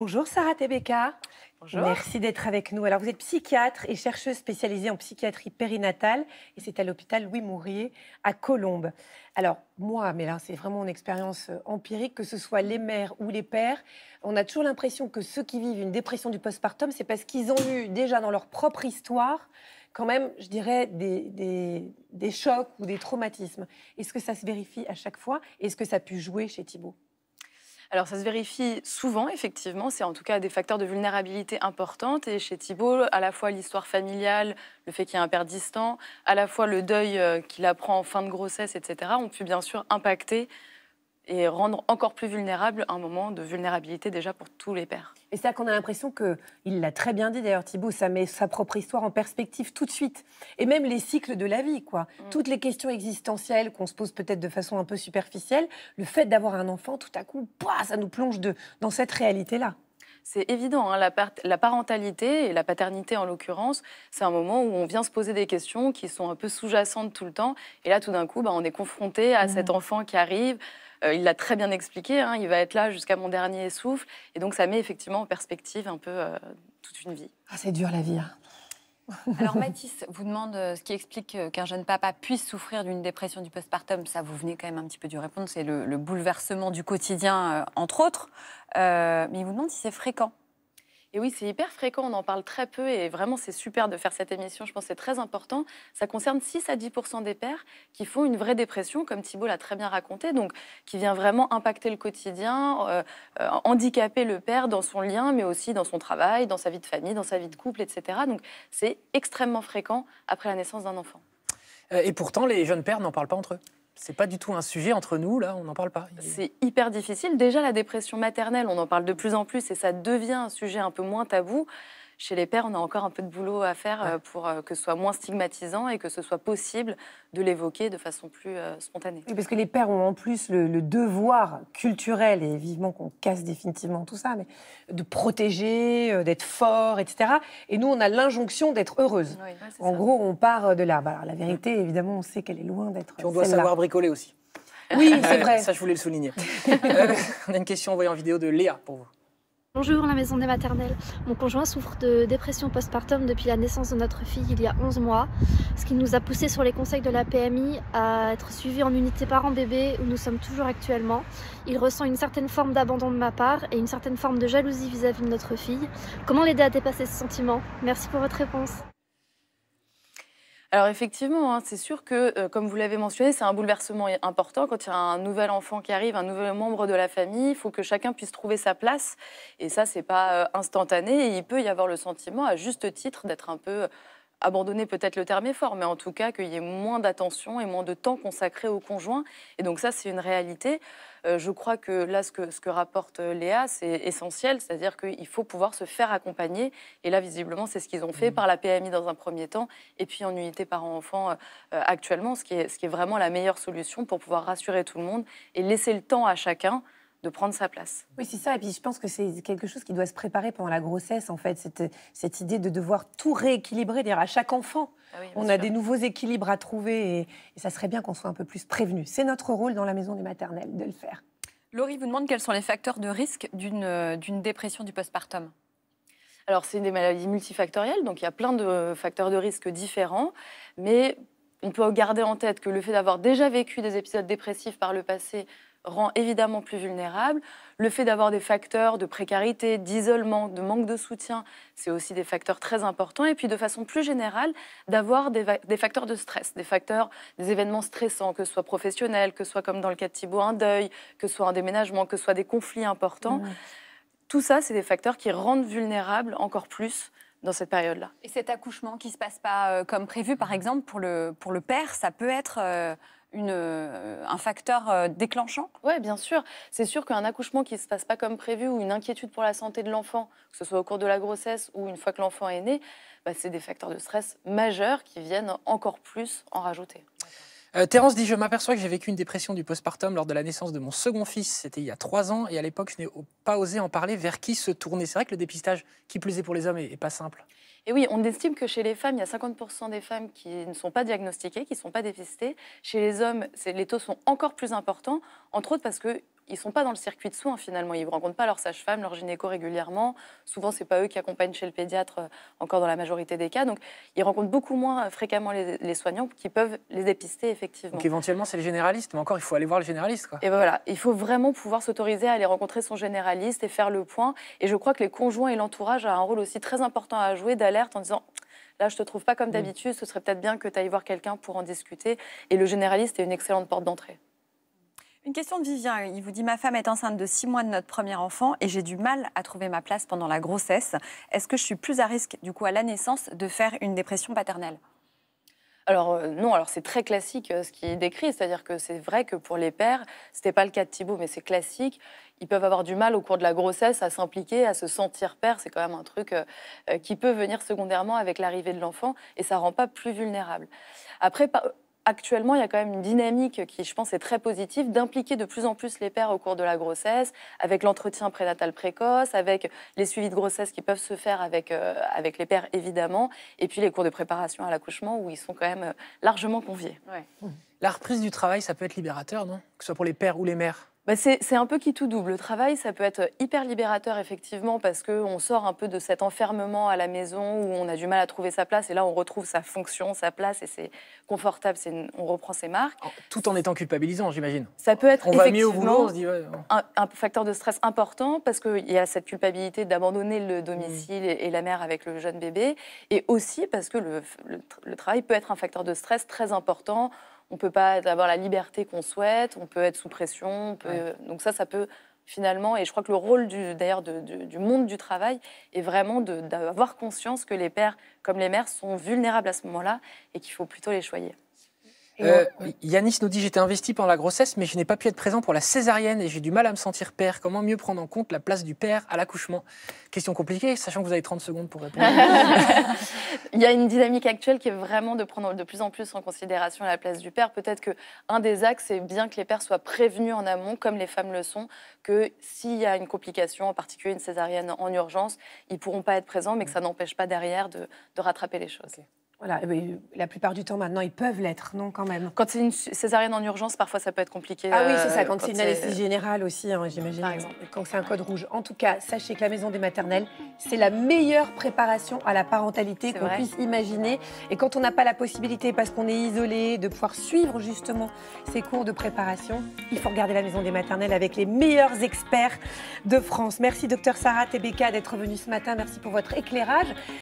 Bonjour Sarah Tebeka. Bonjour. Merci d'être avec nous. Alors vous êtes psychiatre et chercheuse spécialisée en psychiatrie périnatale et c'est à l'hôpital Louis Mourier à Colombes. Alors moi, mais là c'est vraiment une expérience euh, empirique, que ce soit les mères ou les pères, on a toujours l'impression que ceux qui vivent une dépression du postpartum, c'est parce qu'ils ont eu déjà dans leur propre histoire quand même, je dirais, des, des, des chocs ou des traumatismes. Est-ce que ça se vérifie à chaque fois Est-ce que ça a pu jouer chez Thibault alors ça se vérifie souvent, effectivement, c'est en tout cas des facteurs de vulnérabilité importantes. Et chez Thibault, à la fois l'histoire familiale, le fait qu'il y a un père distant, à la fois le deuil euh, qu'il apprend en fin de grossesse, etc., ont pu bien sûr impacter et rendre encore plus vulnérable un moment de vulnérabilité déjà pour tous les pères. Et c'est là qu'on a l'impression que, il l'a très bien dit d'ailleurs Thibault, ça met sa propre histoire en perspective tout de suite. Et même les cycles de la vie, quoi. Mm. Toutes les questions existentielles qu'on se pose peut-être de façon un peu superficielle, le fait d'avoir un enfant, tout à coup, ça nous plonge de, dans cette réalité-là. C'est évident, hein, la, parentalité et la paternité en l'occurrence, c'est un moment où on vient se poser des questions qui sont un peu sous-jacentes tout le temps. Et là, tout d'un coup, bah, on est confronté à mm. cet enfant qui arrive, euh, il l'a très bien expliqué, hein, il va être là jusqu'à mon dernier souffle. Et donc ça met effectivement en perspective un peu euh, toute une vie. Ah, c'est dur la vie. Hein. Alors Mathis vous demande euh, ce qui explique qu'un jeune papa puisse souffrir d'une dépression du postpartum. Ça, vous venez quand même un petit peu du répondre, c'est le, bouleversement du quotidien, entre autres. mais il vous demande si c'est fréquent et oui, c'est hyper fréquent, on en parle très peu et vraiment c'est super de faire cette émission, je pense que c'est très important. Ça concerne 6 à 10 des pères qui font une vraie dépression, comme Thibault l'a très bien raconté, donc qui vient vraiment impacter le quotidien, euh, euh, handicaper le père dans son lien, mais aussi dans son travail, dans sa vie de famille, dans sa vie de couple, etc. Donc c'est extrêmement fréquent après la naissance d'un enfant. Euh, et pourtant, les jeunes pères n'en parlent pas entre eux c'est pas du tout un sujet entre nous, là, on n'en parle pas. C'est hyper difficile. Déjà, la dépression maternelle, on en parle de plus en plus et ça devient un sujet un peu moins tabou. Chez les pères, on a encore un peu de boulot à faire euh, pour euh, que ce soit moins stigmatisant et que ce soit possible de l'évoquer de façon plus euh, spontanée. parce que les pères ont en plus le, devoir culturel, et vivement qu'on casse définitivement tout ça, mais de protéger, d'être fort, etc. Et nous, on a l'injonction d'être heureuse. en gros, on part de là. Bah, la vérité, évidemment, on sait qu'elle est loin d'être. on doit savoir bricoler aussi. Oui, c'est vrai. Ça, je voulais le souligner. on a une question envoyée en vidéo de Léa pour vous. Bonjour la maison des maternelles. Mon conjoint souffre de dépression postpartum depuis la naissance de notre fille il y a 11 mois, ce qui nous a poussé sur les conseils de la PMI à être suivis en unité parent-bébé où nous sommes toujours actuellement. Il ressent une certaine forme d'abandon de ma part et une certaine forme de jalousie vis à -vis de notre fille. Comment l'aider à dépasser ce sentiment Merci pour votre réponse. Alors effectivement, hein, c'est sûr que, euh, comme vous l'avez mentionné, c'est un bouleversement important. Quand il y a un nouvel enfant qui arrive, un nouvel membre de la famille, il faut que chacun puisse trouver sa place. Et ça, n'est pas euh, instantané. il peut y avoir le sentiment, à juste titre, d'être un peu abandonner peut-être le terme effort, mais en tout cas qu'il y ait moins d'attention et moins de temps consacré au conjoint. Et donc ça, c'est une réalité. Euh, je crois que là, ce que, rapporte euh, Léa, c'est essentiel, c'est-à-dire qu'il faut pouvoir se faire accompagner. Et là, visiblement, c'est ce qu'ils ont fait mmh. par la PMI dans un premier temps, et puis en unité parent-enfant euh, actuellement, ce qui est vraiment la meilleure solution pour pouvoir rassurer tout le monde et laisser le temps à chacun de prendre sa place. Oui, c'est ça. Et puis je pense que c'est quelque chose qui doit se préparer pendant la grossesse, en fait, cette, cette idée de devoir tout rééquilibrer, dire à chaque enfant, ah on a des nouveaux équilibres à trouver, et, ça serait bien qu'on soit un peu plus prévenu. C'est notre rôle dans la maison du maternel de le faire. Laurie vous demande quels sont les facteurs de risque euh, d'une dépression du postpartum. Alors, c'est des maladies multifactorielles, donc il y a plein de facteurs de risque différents, mais on peut garder en tête que le fait d'avoir déjà vécu des épisodes dépressifs par le passé rend évidemment plus vulnérable. Le fait d'avoir des facteurs de précarité, d'isolement, de manque de soutien, c'est aussi des facteurs très importants. Et puis de façon plus générale, d'avoir des, facteurs de stress, des facteurs, des événements stressants, que ce soit professionnel que ce soit comme dans le cas de Thibault, un deuil, que ce soit un déménagement, que ce soit des conflits importants. Tout ça, c'est des facteurs qui rendent vulnérables encore plus dans cette période-là. Et cet accouchement qui ne se passe pas euh, comme prévu, par mmh. exemple, pour le, pour le père, ça peut être... Euh, euh, un facteur euh, déclenchant Oui, bien sûr. C'est sûr qu'un accouchement qui ne se passe pas comme prévu ou une inquiétude pour la santé de l'enfant, que ce soit au cours de la grossesse ou une fois que l'enfant est né, bah, c'est des facteurs de stress majeurs qui viennent encore plus en rajouter. Euh, dit Je m'aperçois que j'ai vécu une dépression du postpartum lors de la naissance de mon second fils. C'était il y a trois ans et à l'époque, je n'ai pas osé en parler. Vers qui se tourner C'est vrai que le dépistage, qui plus est pour les hommes, n'est pas simple. Et oui, on estime que chez les femmes, il y a 50% des femmes qui ne sont pas diagnostiquées, qui ne sont pas dépistées. Chez les hommes, les taux sont encore plus importants, entre autres parce que ils sont pas dans le circuit de soins finalement. Ils ne rencontrent pas leur sage-femme, leur gynéco régulièrement. Souvent, c'est pas eux qui accompagnent chez le pédiatre, euh, encore dans la majorité des cas. Donc, ils rencontrent beaucoup moins euh, fréquemment les, soignants qui peuvent les dépister effectivement. Donc, éventuellement, c'est le généraliste. mais encore, il faut aller voir le généraliste. Quoi. Et ben voilà, il faut vraiment pouvoir s'autoriser à aller rencontrer son généraliste et faire le point. Et je crois que les conjoints et l'entourage a un rôle aussi très important à jouer d'alerte en disant là je te trouve pas comme mm. d'habitude, ce serait peut-être bien que tu ailles voir quelqu'un pour en discuter. Et le généraliste est une excellente porte d'entrée. Une question de Vivien. Il vous dit Ma femme est enceinte de six mois de notre premier enfant et j'ai du mal à trouver ma place pendant la grossesse. Est-ce que je suis plus à risque, du coup, à la naissance, de faire une dépression paternelle alors euh, non, alors c'est très classique euh, ce qu'il décrit, c'est-à-dire que c'est vrai que pour les pères, c'était pas le cas de Thibault, mais c'est classique. Ils peuvent avoir du mal au cours de la grossesse à s'impliquer, à se sentir père. C'est quand même un truc euh, qui peut venir secondairement avec l'arrivée de l'enfant et ça rend pas plus vulnérable. Après, actuellement, il y a quand même une dynamique qui, je pense, est très positive d'impliquer de plus en plus les pères au cours de la grossesse, avec l'entretien prénatal précoce, avec les suivis de grossesse qui peuvent se faire avec, euh, avec les pères, évidemment, et puis les cours de préparation à l'accouchement où ils sont quand même euh, largement conviés. La reprise du travail, ça peut être libérateur, non Que ce soit pour les pères ou les mères bah, c'est un peu qui tout double. Le travail, ça peut être hyper libérateur, effectivement, parce qu'on sort un peu de cet enfermement à la maison où on a du mal à trouver sa place. Et là, on retrouve sa fonction, sa place, et c'est confortable. On reprend ses marques. Tout en étant culpabilisant, j'imagine. Ça peut être effectivement Un, facteur de stress important, parce qu'il y a cette culpabilité d'abandonner le domicile mmh. et, la mère avec le jeune bébé. Et aussi parce que le travail peut être un facteur de stress très important on peut pas avoir la liberté qu'on souhaite, on peut être sous pression. On peut... Donc ça, ça peut finalement, et je crois que le rôle du, d'ailleurs du, monde du travail est vraiment d'avoir conscience que les pères comme les mères sont vulnérables à ce moment-là et qu'il faut plutôt les choyer. Euh, Yanis nous dit J'étais investi pendant la grossesse, mais je n'ai pas pu être présent pour la césarienne et j'ai du mal à me sentir père. Comment mieux prendre en compte la place du père à l'accouchement Question compliquée, sachant que vous avez 30 secondes pour répondre. Il y a une dynamique actuelle qui est vraiment de prendre de plus en plus en considération la place du père. Peut-être que un des axes, c'est bien que les pères soient prévenus en amont, comme les femmes le sont, que s'il y a une complication, en particulier une césarienne en urgence, ils pourront pas être présents, mais que ça n'empêche pas derrière de, rattraper les choses. Voilà, ben, la plupart du temps maintenant, ils peuvent l'être, non, quand même. Quand c'est une césarienne en urgence, parfois ça peut être compliqué. Ah oui, c'est ça, euh, quand, c'est une anesthésie générale aussi, hein, j'imagine. Quand c'est un code rouge. En tout cas, sachez que la maison des maternelles, c'est la meilleure préparation à la parentalité qu'on puisse imaginer. Et quand on n'a pas la possibilité, parce qu'on est isolé, de pouvoir suivre justement ces cours de préparation, il faut regarder la maison des maternelles avec les meilleurs experts de France. Merci, docteur Sarah Tebeka, d'être venue ce matin. Merci pour votre éclairage.